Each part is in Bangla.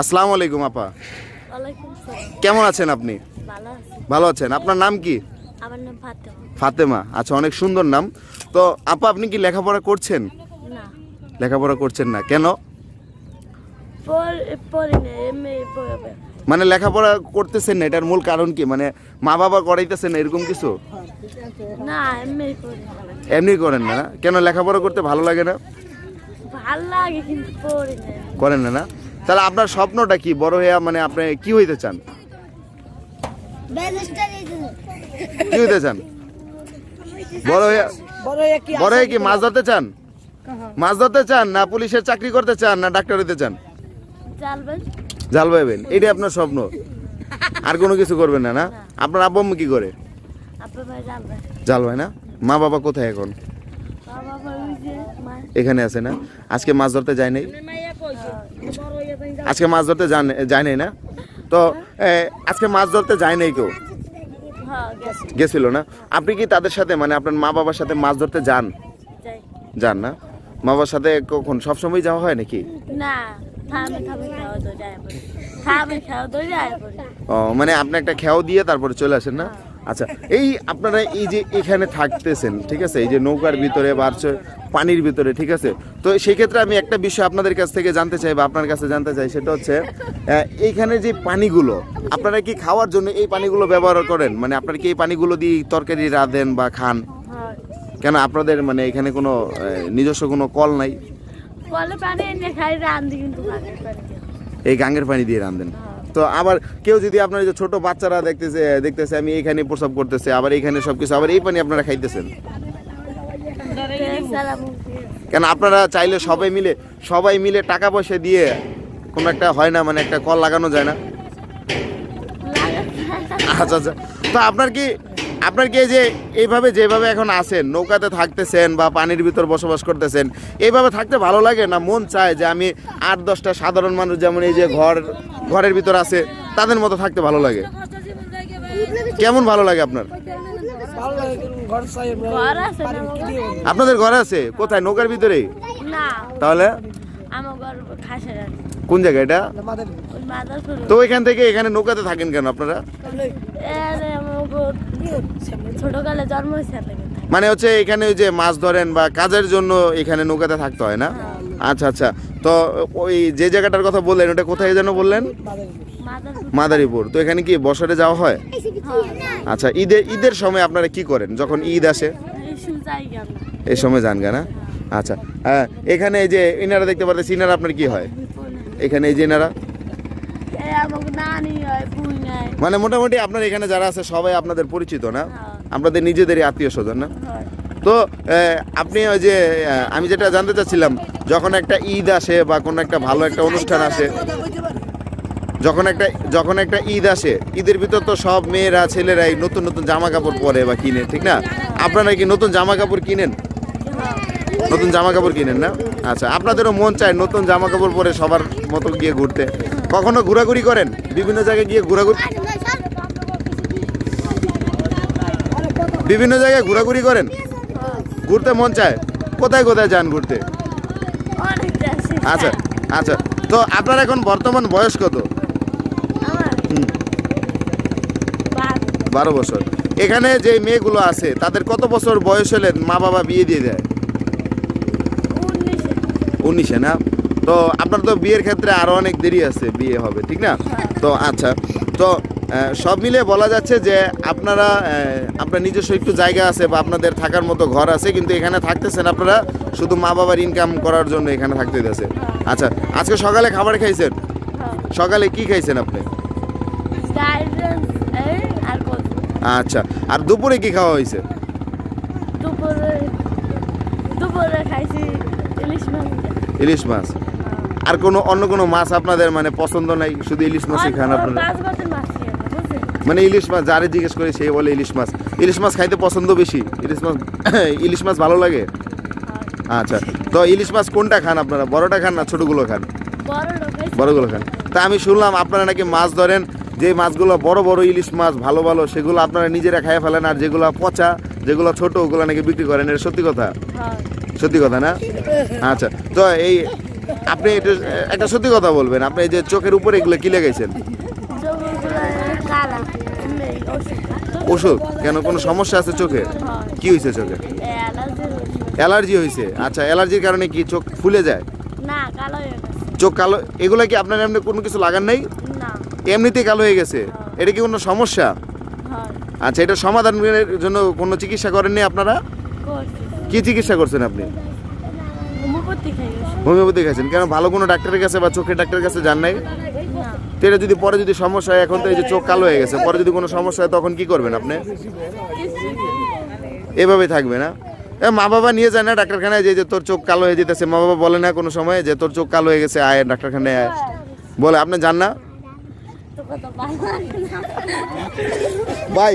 আসসালামু আলাইকুম আপা কেমন আছেন আপনি ভালো আছেন আপনার নাম কি ফাতেমা আচ্ছা অনেক সুন্দর নাম তো আপা আপনি কি লেখাপড়া করছেন লেখাপড়া করছেন না কেন মানে লেখাপড়া করতেছেন না এটার মূল কারণ কি মানে মা বাবা করাইতেছেন না এরকম কিছু এমনি করেন না কেন লেখাপড়া করতে ভালো লাগে না ভালো লাগে কিন্তু করেন না না তাহলে আপনার স্বপ্নটা কি বড় হইয়া মানে আপনি কি হইতে চান কি হইতে চান বড় হইয়া হয়ে কি মাছ ধরতে চান মাছ ধরতে চান না পুলিশের চাকরি করতে চান না ডাক্তার হইতে চান জাল পাইবেন এটাই আপনার স্বপ্ন আর কোনো কিছু করবেন না না আপনার আব্বা কি করে জাল ভাই না মা বাবা কোথায় এখন এখানে আছে না আজকে মাছ ধরতে যায় নাই আজকে মাছ ধরতে যায় নাই না তো আজকে মাছ ধরতে যায় নাই কেউ গেছিল না আপনি কি তাদের সাথে মানে আপনার মা বাবার সাথে মাছ ধরতে যান যান না মা বাবার সাথে কখন সবসময় যাওয়া হয় নাকি ও মানে আপনি একটা খেয়াও দিয়ে তারপরে চলে আসেন না হ্যাঁ। আচ্ছা এই আপনারা এই যে এখানে থাকতেছেন ঠিক আছে এই যে নৌকার ভিতরে বাড়ছে পানির ভিতরে ঠিক আছে তো সেক্ষেত্রে আমি একটা বিষয় আপনাদের কাছ থেকে জানতে চাই বা আপনার কাছে জানতে চাই সেটা হচ্ছে এইখানে যে পানিগুলো আপনারা কি খাওয়ার জন্য এই পানিগুলো ব্যবহার করেন মানে আপনারা কি এই পানিগুলো দিয়ে তরকারি রাঁধেন বা খান কেন আপনাদের মানে এখানে কোনো নিজস্ব কোনো কল নাই এই গাঙ্গের পানি দিয়ে রাঁধেন হ্যাঁ। তো আবার কেউ যদি আপনার যে ছোট বাচ্চারা দেখতেছে দেখতেছে আমি এখানে প্রসব করতেছে আবার এখানে সব কিছু আবার এই পানি আপনারা খাইতেছেন কেন আপনারা চাইলে সবাই মিলে সবাই মিলে টাকা পয়সা দিয়ে কোনো একটা হয় না মানে একটা কল লাগানো যায় না আচ্ছা আচ্ছা তো আপনার কি আপনার কি যে এইভাবে যেভাবে এখন আছেন নৌকাতে থাকতেছেন বা পানির ভিতর বসবাস করতেছেন এইভাবে থাকতে ভালো লাগে না মন চায় যে আমি আট দশটা সাধারণ মানুষ যেমন এই যে ঘর ঘরের ভিতর আছে তাদের মতো থাকতে ভালো লাগে কেমন ভালো লাগে আপনার আপনাদের ঘরে আছে কোথায় নৌকার ভিতরে তাহলে কোন জায়গা এটা তো এখান থেকে এখানে নৌকাতে থাকেন কেন আপনারা মানে হচ্ছে এখানে ওই যে মাছ ধরেন বা কাজের জন্য এখানে নৌকাতে থাকতে হয় না হ্যাঁ। আচ্ছা আচ্ছা তো ওই যে জায়গাটার কথা বললেন ওটা কোথায় যেন বললেন মাদারীপুর তো এখানে কি বসারে যাওয়া হয় আচ্ছা ঈদে ঈদের সময় আপনারা কি করেন যখন ঈদ আসে এই সময় যান না আচ্ছা হ্যাঁ, এখানে এই যে ইনারা দেখতে পারতেছি ইনারা আপনার কি হয় এখানে এই যে ইনারা মানে মোটামুটি আপনার এখানে যারা আছে সবাই আপনাদের পরিচিত না হ্যাঁ। আপনাদের নিজেদেরই আত্মীয় স্বজন না হ্যাঁ। তো আপনি ওই যে আমি যেটা জানতে চাচ্ছিলাম যখন একটা ঈদ আসে বা কোনো একটা ভালো একটা অনুষ্ঠান আসে যখন একটা যখন একটা ঈদ আসে ঈদের ভিতর তো সব মেয়েরা ছেলেরাই নতুন নতুন জামা কাপড় পরে বা কিনে ঠিক না আপনারা কি নতুন জামা কাপড় কিনেন নতুন জামা কাপড় কিনেন না আচ্ছা আপনাদেরও মন চায় নতুন জামা কাপড় পরে সবার মতো গিয়ে ঘুরতে কখনো ঘোরাঘুরি করেন বিভিন্ন জায়গায় গিয়ে ঘোরাঘুরি বিভিন্ন জায়গায় ঘোরাঘুরি করেন ঘুরতে মন চায় কোথায় কোথায় যান ঘুরতে আচ্ছা আচ্ছা তো আপনার এখন বর্তমান বয়স কত বারো বছর এখানে যে মেয়েগুলো আছে তাদের কত বছর বয়স হলে মা বাবা বিয়ে দিয়ে দেয় উনিশে না তো আপনার তো বিয়ের ক্ষেত্রে আরও অনেক দেরি আছে বিয়ে হবে ঠিক না হ্যাঁ। তো আচ্ছা তো সব মিলে বলা যাচ্ছে যে আপনারা আপনার নিজস্ব একটু জায়গা আছে বা আপনাদের থাকার মতো ঘর আছে কিন্তু এখানে থাকতেছেন আপনারা শুধু মা বাবার ইনকাম করার জন্য এখানে থাকতে দিয়েছে আচ্ছা আজকে সকালে খাবার খাইছেন হ্যাঁ। সকালে কি খাইছেন আপনি আচ্ছা আর দুপুরে কি খাওয়া হয়েছে ইলিশ মাছ আর কোনো অন্য কোনো মাছ আপনাদের মানে পছন্দ নাই শুধু ইলিশ মাছই খান আপনারা মানে ইলিশ মাছ যারে জিজ্ঞেস করি সে বলে ইলিশ মাছ ইলিশ মাছ খাইতে পছন্দ বেশি ইলিশ মাছ ইলিশ মাছ ভালো লাগে আচ্ছা তো ইলিশ মাছ কোনটা খান আপনারা বড়টা খান না ছোটগুলো খান বড়গুলো খান তা আমি শুনলাম আপনারা নাকি মাছ ধরেন যে মাছগুলো বড় বড় ইলিশ মাছ ভালো ভালো সেগুলো আপনারা নিজেরা খাইয়ে ফেলেন আর যেগুলো পচা যেগুলো ছোট ওগুলো নাকি বিক্রি করেন এটা সত্যি কথা সত্যি কথা না আচ্ছা তো এই আপনি এটা একটা সত্যি কথা বলবেন আপনি এই যে চোখের উপরে এগুলো কি লেগেছেন ওষুধ কেন কোনো সমস্যা আছে চোখে কি হয়েছে চোখে অ্যালার্জি হয়েছে আচ্ছা অ্যালার্জির কারণে কি চোখ ফুলে যায় চোখ কালো এগুলো কি আপনার এমনি কোনো কিছু লাগান নাই এমনিতেই কালো হয়ে গেছে হ্যাঁ। এটা কি কোনো সমস্যা আচ্ছা এটা সমাধানের জন্য কোনো চিকিৎসা করেননি আপনারা কি চিকিৎসা করছেন আপনি হোমিওপ্যাথি খাইছেন কেন ভালো কোনো ডাক্তারের কাছে বা চোখের ডাক্তারের কাছে যান নাই তো এটা যদি পরে যদি সমস্যা হয় এখন তো এই যে চোখ কালো হয়ে গেছে পরে যদি কোনো সমস্যা হয় তখন কি করবেন আপনি এভাবে থাকবে না মা বাবা নিয়ে যায় না ডাক্তারখানায় যে তোর চোখ কালো হয়ে যেতেছে মা বাবা বলে না কোনো সময় যে তোর চোখ কালো হয়ে গেছে আয় ডাক্তারখানায় আয় বলে আপনি যান না ভাই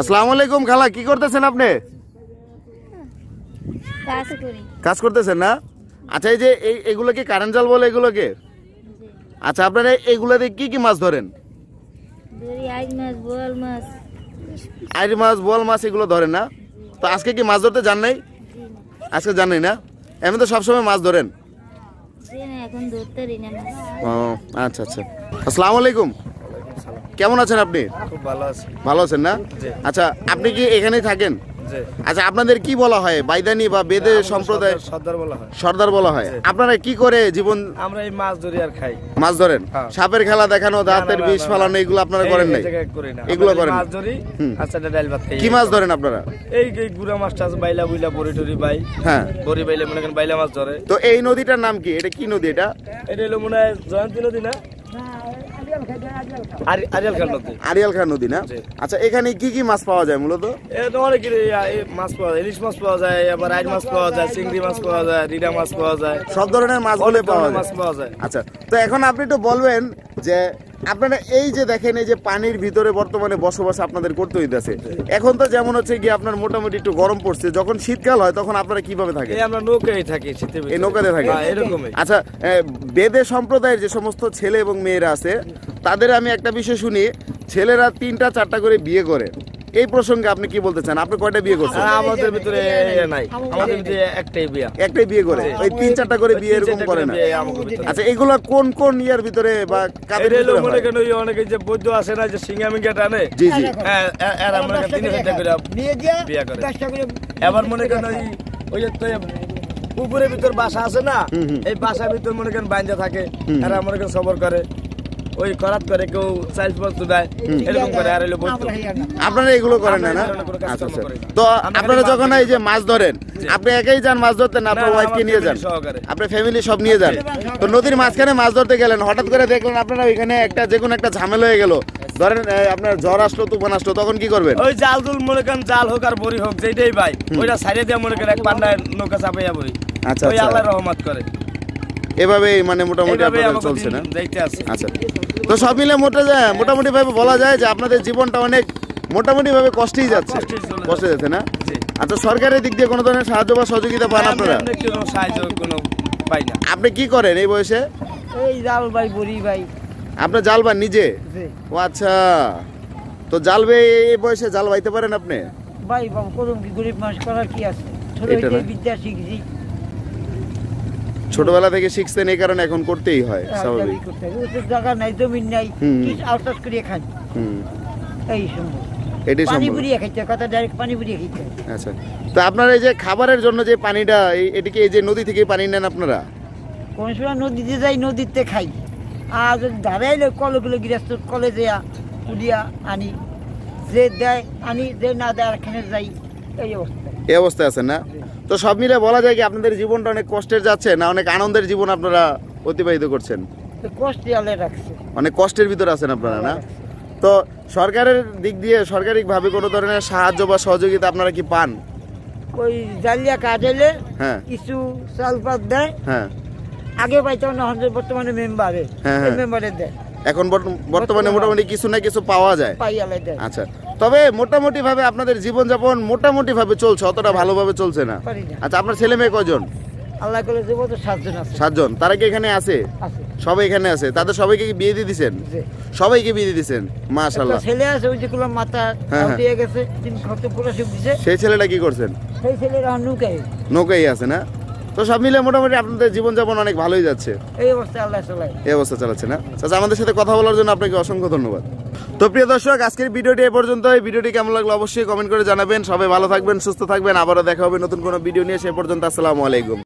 আসসালামু আলাইকুম খালা কি করতেছেন আপনি কাজ করতেছেন না আচ্ছা এই যে এগুলোকে কারেন্ট জাল বলে এগুলোকে আচ্ছা আপনারা এগুলো দিয়ে কি কি মাছ ধরেন আইর মাছ বোয়াল মাছ এগুলো ধরেন না তো আজকে কি মাছ ধরতে জান নাই আজকে জান না এমনি তো সবসময় মাছ ধরেন ও আচ্ছা আচ্ছা আসসালামু আলাইকুম কেমন আছেন আপনি ভালো আছেন না আচ্ছা আপনি কি এখানে থাকেন আচ্ছা আপনাদের কি বলা হয় বাইদানি বা বেদে সম্প্রদায় সর্দার বলা হয় সর্দার বলা হয় আপনারা কি করে জীবন আমরা এই মাছ ধরি আর খাই মাছ ধরেন হ্যাঁ। সাপের খেলা দেখানো দাঁতের বিষ ফালানো এগুলো আপনারা করেন নাই এগুলো করেন মাছ ধরি আচ্ছা ডাল ভাত খাই কি মাছ ধরেন আপনারা এই এই গুড়া মাছটা আছে বাইলা বুইলা বড়ি টরি বাই হ্যাঁ বড়ি বাইলা মনে করেন বাইলা মাছ ধরে তো এই নদীটার নাম কি এটা কি নদী এটা এটা হলো মনে হয় জয়ন্তী নদী না আরিয়াল খান নদী না আচ্ছা এখানে কি কি মাছ পাওয়া যায় মূলত অনেক মাছ পাওয়া যায় ইলিশ মাছ পাওয়া যায় আবার আইড মাছ পাওয়া যায় চিংড়ি মাছ পাওয়া যায় রিডা মাছ পাওয়া যায় সব ধরনের মাছ পাওয়া যায় মাছ পাওয়া যায় আচ্ছা তো এখন আপনি একটু বলবেন যে আপনারা এই যে দেখেন এই যে পানির ভিতরে বর্তমানে বসবাস আপনাদের করতে হইতেছে এখন তো যেমন হচ্ছে গিয়ে আপনার মোটামুটি একটু গরম পড়ছে যখন শীতকাল হয় তখন আপনারা কিভাবে থাকে আমরা নৌকায় থাকি এই নৌকাতে থাকি হ্যাঁ, এরকম আচ্ছা বেদে সম্প্রদায়ের যে সমস্ত ছেলে এবং মেয়েরা আছে তাদের আমি একটা বিষয় শুনি ছেলেরা তিনটা চারটা করে বিয়ে করে এই প্রসঙ্গে আপনি কি বলতে চান আপনি কয়টা বিয়ে করছেন আমাদের ভিতরে নাই আমাদের ভিতরে একটাই বিয়ে একটাই বিয়ে করে ওই তিন চারটা করে বিয়ে এরকম করে না আচ্ছা এগুলো কোন কোন ইয়ার ভিতরে বা কাদের লোক মনে কেন ওই অনেকে যে বৈদ্য আসে না যে সিঙ্গা মিঙ্গা টানে জি জি আর হ্যাঁ, আমরা তিন চারটা করে নিয়ে গিয়া বিয়ে করে এবার মনে কেন ওই ওই তো উপরের ভিতর বাসা আছে না এই বাসার ভিতর মনে করেন বাইন্দা থাকে এরা মনে করেন সবর করে ওই করাত করে কেউ বস্তু দেয় এরকম করে আর আপনারা এগুলো করেন না আচ্ছা, আচ্ছা। তো আপনারা যখন এই যে মাছ ধরেন আপনি একাই যান মাছ ধরতে না আপনার নিয়ে যান ফ্যামিলি সব নিয়ে যান তো নদীর মাঝখানে মাছ ধরতে গেলেন হঠাৎ করে দেখলেন আপনারা ওইখানে একটা যে কোনো একটা ঝামেলা হয়ে গেল ধরেন আপনার জ্বর আসলো তুফান আসলো তখন কি করবেন ওই জাল দুল মনে করেন জাল হোক আর বড়ি হোক যেটাই ভাই ওইটা সাইডে দিয়ে মনে করেন এক আচ্ছা। পান্ডায় নৌকা চাপাইয়া বড়ি আচ্ছা আল্লাহ রহমত করে এভাবে মানে মোটামুটি আপনাদের চলছে না আচ্ছা তো সব মিলে মোটা যায় মোটামুটি ভাবে বলা যায় যে আপনাদের জীবনটা অনেক মোটামুটি ভাবে কষ্টেই যাচ্ছে কষ্টে যাচ্ছে না আচ্ছা সরকারের দিক দিয়ে কোনো ধরনের সাহায্য বা সহযোগিতা পান আপনারা আপনি কি করেন এই বয়সে এই জাল ভাই বুড়ি ভাই আপনার জাল বান নিজে ও আচ্ছা তো জাল ভাই এই বয়সে জাল বাইতে পারেন আপনি ভাই বাবা করুন গরিব মানুষ করার কি আছে ছোট বিদ্যা শিখছি ছোটবেলা থেকে শিখছেন এই কারণে এখন করতেই হয় স্বাভাবিক নাই কথা ডাইরেক্ট খেতে আচ্ছা এই যে খাবারের জন্য যে পানিটা এই যে নদী থেকে পানি নেন আপনারা সময় নদীতে যাই নদীতে খাই আর কলগুলো গৃহস্থ কলে যেয়া আনি যে দেয় আনি যে না দেয় আর যাই এই অবস্থায় আছেন না তো সব মিলে বলা যায় কি আপনাদের জীবনটা অনেক কষ্টের যাচ্ছে না অনেক আনন্দের জীবন আপনারা অতিবাহিত করছেন অনেক কষ্টের ভিতরে আছেন আপনারা না তো সরকারের দিক দিয়ে সরকারিভাবে কোনো ধরনের সাহায্য বা সহযোগিতা আপনারা কি পান ওই জালিয়া কাজ হ্যাঁ কিছু সালপাত দেয় হ্যাঁ আগে পাইতাম না হন্ড্রেড বর্তমানে মেম্বারে হ্যাঁ, হ্যাঁ। মেম্বারে দেয় এখন বর্তমানে মোটামুটি কিছু না কিছু পাওয়া যায় আচ্ছা তবে মোটামুটি ভাবে আপনাদের জীবন যাপন মোটামুটি ভাবে চলছে অতটা ভালোভাবে চলছে না আচ্ছা আপনার ছেলে মেয়ে কজন আল্লাহ করে জীবন তো সাতজন আছে সাতজন তারা কি এখানে আছে সবাই এখানে আছে তাদের সবাইকে কি বিয়ে দিয়ে দিছেন সবাইকে বিয়ে দিয়ে দিছেন মাশাআল্লাহ ছেলে আছে ওই যেগুলো মাথা দিয়ে গেছে তিন খত পুরো সব দিছে সেই ছেলেটা কি করছেন সেই ছেলেটা নৌকাই নৌকায় আছে না তো সব মিলে মোটামুটি আপনাদের জীবনযাপন অনেক ভালোই যাচ্ছে এই অবস্থা আল্লাহ চলায় এই অবস্থা চালাচ্ছে না আচ্ছা আমাদের সাথে কথা বলার জন্য আপনাকে অসংখ্য ধন্যবাদ তো প্রিয় দর্শক আজকের ভিডিওটি এ পর্যন্ত এই ভিডিওটি কেমন লাগলো অবশ্যই কমেন্ট করে জানাবেন সবাই ভালো থাকবেন সুস্থ থাকবেন আবারও দেখা হবে নতুন কোনো ভিডিও নিয়ে সে পর্যন্ত আসসালামু আলাইকুম